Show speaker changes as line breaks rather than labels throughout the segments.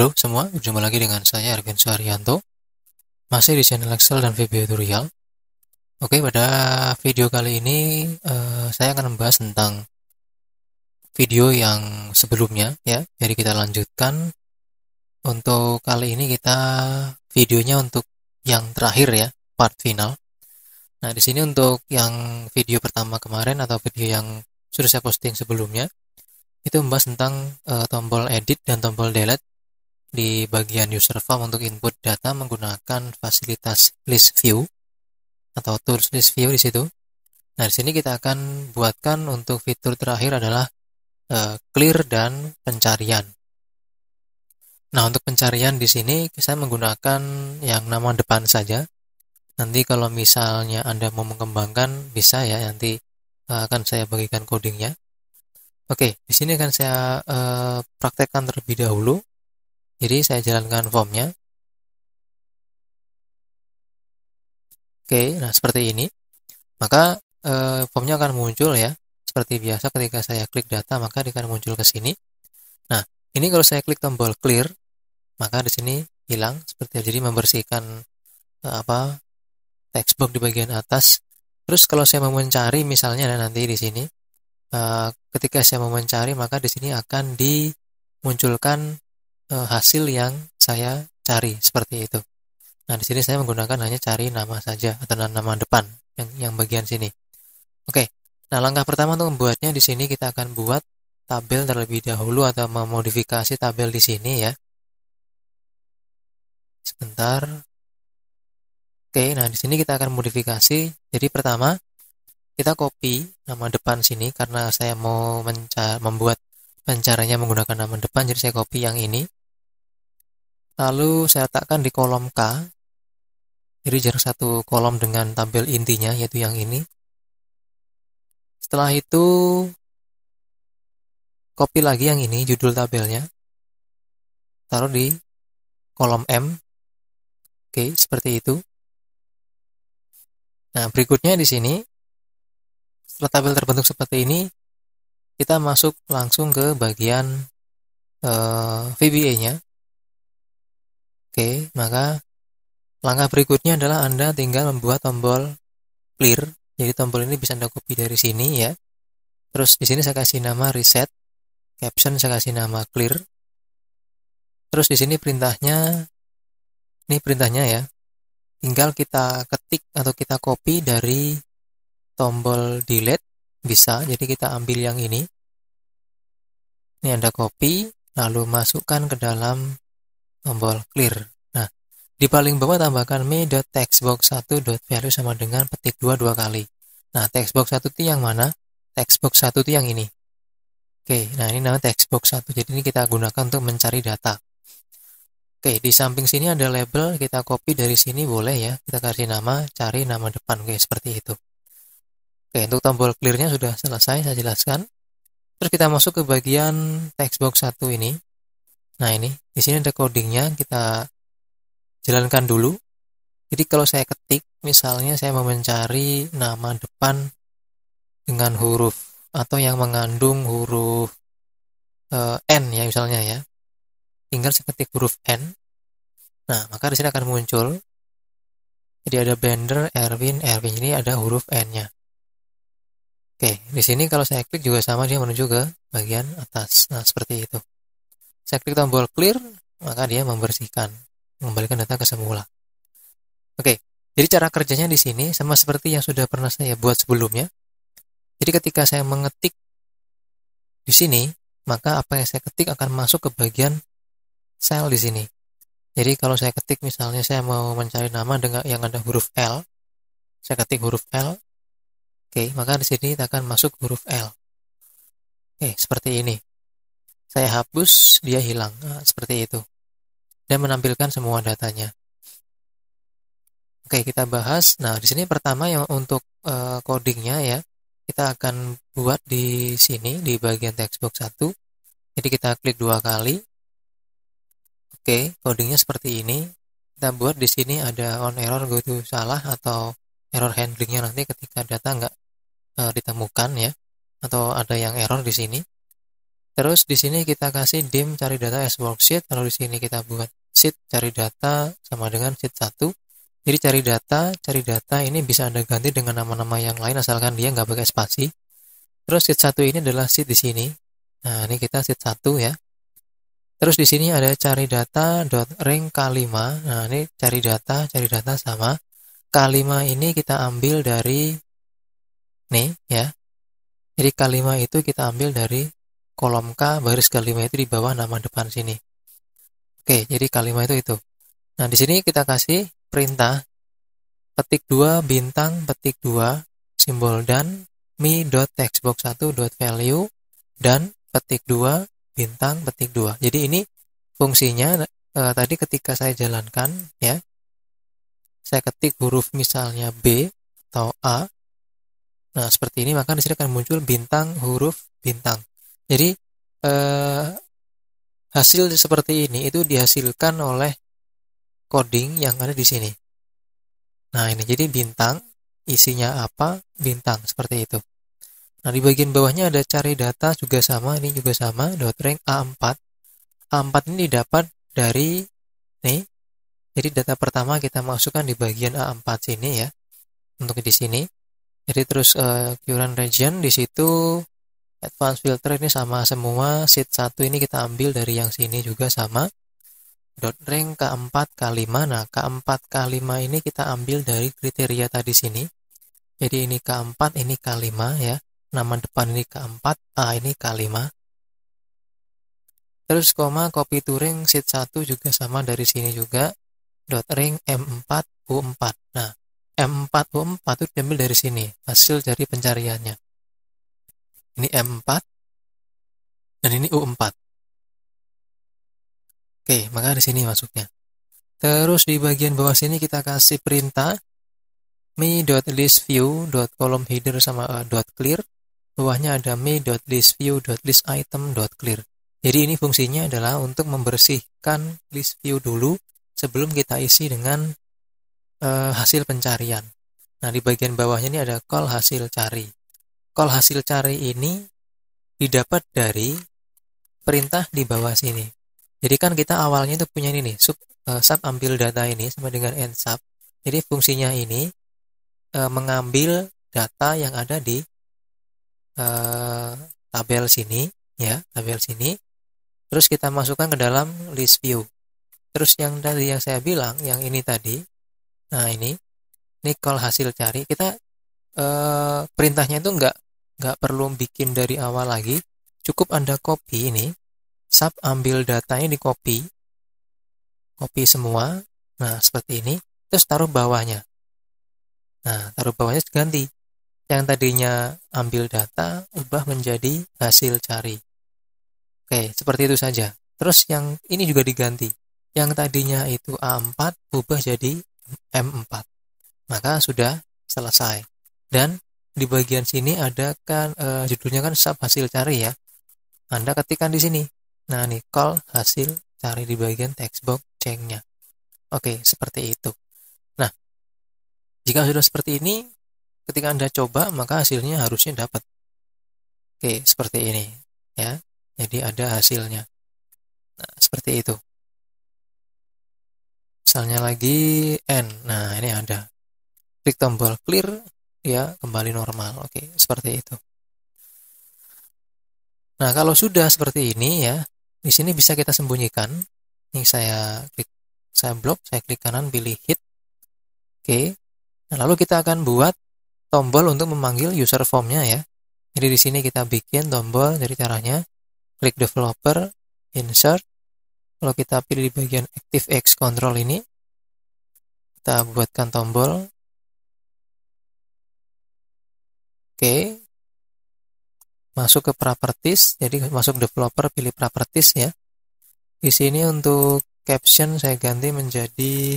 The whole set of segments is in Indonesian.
Halo semua, berjumpa lagi dengan saya Arvin Suharyanto Masih di channel Excel dan VBA tutorial Oke, pada video kali ini eh, Saya akan membahas tentang Video yang sebelumnya ya. Jadi kita lanjutkan Untuk kali ini kita Videonya untuk yang terakhir ya Part final Nah, di sini untuk yang video pertama kemarin Atau video yang sudah saya posting sebelumnya Itu membahas tentang eh, tombol edit dan tombol delete di bagian user form untuk input data menggunakan fasilitas list view atau tools list view di situ. Nah, di sini kita akan buatkan untuk fitur terakhir adalah uh, clear dan pencarian. Nah, untuk pencarian di sini saya menggunakan yang nama depan saja. Nanti kalau misalnya Anda mau mengembangkan bisa ya nanti eh, akan saya bagikan codingnya. Oke, di sini akan saya uh, praktekkan terlebih dahulu jadi saya jalankan formnya. Oke, nah seperti ini. Maka e, formnya akan muncul ya. Seperti biasa ketika saya klik data maka dia akan muncul ke sini. Nah, ini kalau saya klik tombol clear maka di sini hilang seperti jadi membersihkan e, apa textbox di bagian atas. Terus kalau saya mau mencari misalnya nanti di sini e, ketika saya mau mencari maka di sini akan dimunculkan Eh, hasil yang saya cari seperti itu. Nah, di sini saya menggunakan hanya cari nama saja atau nama depan yang yang bagian sini. Oke. Nah, langkah pertama untuk membuatnya di sini kita akan buat tabel terlebih dahulu atau memodifikasi tabel di sini ya. Sebentar. Oke, nah di sini kita akan modifikasi. Jadi pertama kita copy nama depan sini karena saya mau membuat pencaranya menggunakan nama depan jadi saya copy yang ini lalu saya letakkan di kolom K jadi jarak satu kolom dengan tabel intinya yaitu yang ini setelah itu copy lagi yang ini judul tabelnya taruh di kolom M oke seperti itu nah berikutnya di sini setelah tabel terbentuk seperti ini kita masuk langsung ke bagian eh, VBA nya Oke, maka langkah berikutnya adalah Anda tinggal membuat tombol clear. Jadi tombol ini bisa Anda copy dari sini ya. Terus di sini saya kasih nama reset. Caption saya kasih nama clear. Terus di sini perintahnya ini perintahnya ya. Tinggal kita ketik atau kita copy dari tombol delete bisa. Jadi kita ambil yang ini. Ini Anda copy lalu masukkan ke dalam tombol clear. Nah, di paling bawah tambahkan metextbox value sama dengan petik 2 dua kali. Nah, textbox 1 itu yang mana? Textbox 1 itu yang ini. Oke, nah ini namanya textbox 1. Jadi ini kita gunakan untuk mencari data. Oke, di samping sini ada label, kita copy dari sini boleh ya. Kita kasih nama, cari nama depan. Oke, seperti itu. Oke, untuk tombol clear-nya sudah selesai, saya jelaskan. Terus kita masuk ke bagian textbox 1 ini. Nah ini, di sini ada codingnya, kita jalankan dulu. Jadi kalau saya ketik, misalnya saya mau mencari nama depan dengan huruf atau yang mengandung huruf e, n ya misalnya ya. Tinggal saya ketik huruf n. Nah maka di sini akan muncul. Jadi ada Bender, Erwin, Erwin ini ada huruf n-nya. Oke, di sini kalau saya klik juga sama dia menuju ke bagian atas. Nah seperti itu. Saya klik tombol clear, maka dia membersihkan, mengembalikan data ke semula. Oke, jadi cara kerjanya di sini sama seperti yang sudah pernah saya buat sebelumnya. Jadi ketika saya mengetik di sini, maka apa yang saya ketik akan masuk ke bagian sel di sini. Jadi kalau saya ketik misalnya saya mau mencari nama dengan yang ada huruf L, saya ketik huruf L, oke, maka di sini akan masuk huruf L. Oke, seperti ini saya hapus dia hilang nah, seperti itu dan menampilkan semua datanya oke kita bahas nah di sini pertama yang untuk uh, codingnya ya kita akan buat di sini di bagian textbox 1 jadi kita klik dua kali oke codingnya seperti ini kita buat di sini ada on error go to salah atau error handlingnya nanti ketika data nggak e, ditemukan ya atau ada yang error di sini Terus di sini kita kasih dim cari data as worksheet, lalu di sini kita buat sheet cari data sama dengan sheet 1. Jadi cari data, cari data ini bisa Anda ganti dengan nama-nama yang lain asalkan dia nggak pakai spasi. Terus sheet 1 ini adalah sheet di sini. Nah, ini kita sheet 1 ya. Terus di sini ada cari data ring K5. Nah, ini cari data, cari data sama K5 ini kita ambil dari nih ya. Jadi K5 itu kita ambil dari kolom K baris kalimat itu di bawah nama depan sini. Oke, jadi kalimat itu itu. Nah, di sini kita kasih perintah petik 2 bintang petik 2 simbol dan metextbox 1value dan petik 2 bintang petik 2. Jadi ini fungsinya e, tadi ketika saya jalankan ya. Saya ketik huruf misalnya B atau A. Nah, seperti ini maka di sini akan muncul bintang huruf bintang. Jadi eh, hasil seperti ini itu dihasilkan oleh coding yang ada di sini. Nah ini jadi bintang, isinya apa, bintang seperti itu. Nah di bagian bawahnya ada cari data juga sama, ini juga sama, dot rank A4. A4 ini didapat dari nih. Jadi data pertama kita masukkan di bagian A4 sini ya, untuk di sini. Jadi terus uh, eh, current region di situ advanced filter ini sama semua sheet 1 ini kita ambil dari yang sini juga sama dot rank K4 K5 nah K4 K5 ini kita ambil dari kriteria tadi sini jadi ini K4 ini K5 ya nama depan ini K4 A ini K5 terus koma copy to rank sheet 1 juga sama dari sini juga dot rank M4 U4 nah M4 U4 itu diambil dari sini hasil dari pencariannya ini M4 dan ini U4. Oke, maka di sini masuknya. Terus di bagian bawah sini kita kasih perintah me.listview.columnheader sama uh, .clear. Bawahnya ada me.listview.listitem.clear. Jadi ini fungsinya adalah untuk membersihkan list view dulu sebelum kita isi dengan uh, hasil pencarian. Nah, di bagian bawahnya ini ada call hasil cari. Kol hasil cari ini didapat dari perintah di bawah sini. Jadi kan kita awalnya itu punya ini nih, sub, uh, sub ambil data ini sama dengan end sub. Jadi fungsinya ini uh, mengambil data yang ada di uh, tabel sini, ya, tabel sini. Terus kita masukkan ke dalam list view. Terus yang tadi yang saya bilang, yang ini tadi, nah ini, ini call hasil cari, kita eh, perintahnya itu nggak nggak perlu bikin dari awal lagi cukup anda copy ini sub ambil datanya di copy copy semua nah seperti ini terus taruh bawahnya nah taruh bawahnya ganti yang tadinya ambil data ubah menjadi hasil cari oke seperti itu saja terus yang ini juga diganti yang tadinya itu A4 ubah jadi M4 maka sudah selesai dan di bagian sini ada kan e, judulnya kan sub hasil cari ya Anda ketikkan di sini nah ini call hasil cari di bagian textbox cengnya oke seperti itu nah jika sudah seperti ini ketika Anda coba maka hasilnya harusnya dapat oke seperti ini ya jadi ada hasilnya nah, seperti itu misalnya lagi N nah ini ada klik tombol clear ya kembali normal. Oke, seperti itu. Nah, kalau sudah seperti ini ya, di sini bisa kita sembunyikan. Ini saya klik saya blok, saya klik kanan pilih hit. Oke. Nah, lalu kita akan buat tombol untuk memanggil user formnya ya. Jadi di sini kita bikin tombol dari caranya klik developer, insert. Kalau kita pilih di bagian active X control ini, kita buatkan tombol Oke. Masuk ke properties, jadi masuk developer pilih properties ya. Di sini untuk caption saya ganti menjadi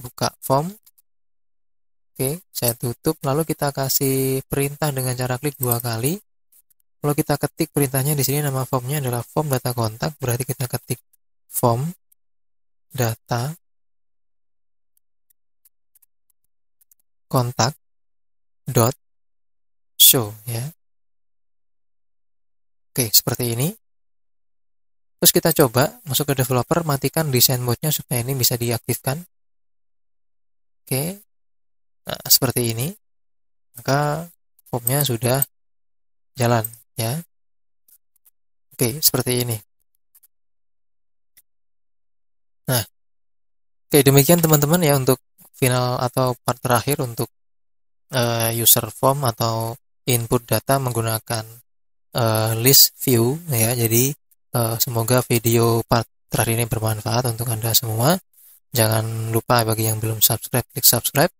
buka form. Oke, saya tutup lalu kita kasih perintah dengan cara klik dua kali. Kalau kita ketik perintahnya di sini nama formnya adalah form data kontak, berarti kita ketik form data kontak dot show ya. Oke, seperti ini. Terus kita coba masuk ke developer, matikan design mode-nya supaya ini bisa diaktifkan. Oke. Nah, seperti ini. Maka formnya sudah jalan ya. Oke, seperti ini. Nah, oke demikian teman-teman ya untuk final atau part terakhir untuk uh, user form atau input data menggunakan uh, list view ya. Jadi uh, semoga video part terakhir ini bermanfaat untuk Anda semua. Jangan lupa bagi yang belum subscribe klik subscribe.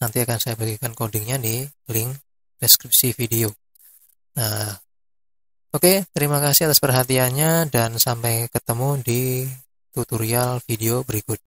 Nanti akan saya bagikan codingnya di link deskripsi video. Nah, oke, okay, terima kasih atas perhatiannya dan sampai ketemu di tutorial video berikut.